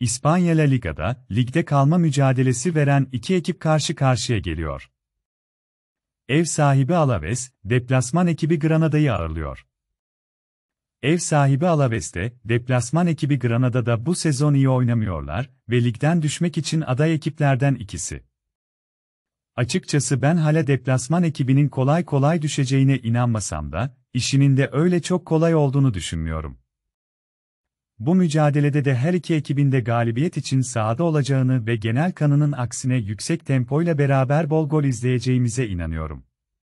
İspanya La Liga'da, ligde kalma mücadelesi veren iki ekip karşı karşıya geliyor. Ev sahibi Alaves, deplasman ekibi Granada'yı ağırlıyor. Ev sahibi Alaves'te, deplasman ekibi Granada'da bu sezon iyi oynamıyorlar ve ligden düşmek için aday ekiplerden ikisi. Açıkçası ben hala deplasman ekibinin kolay kolay düşeceğine inanmasam da, işinin de öyle çok kolay olduğunu düşünmüyorum. Bu mücadelede de her iki ekibin de galibiyet için sahada olacağını ve genel kanının aksine yüksek tempoyla beraber bol gol izleyeceğimize inanıyorum.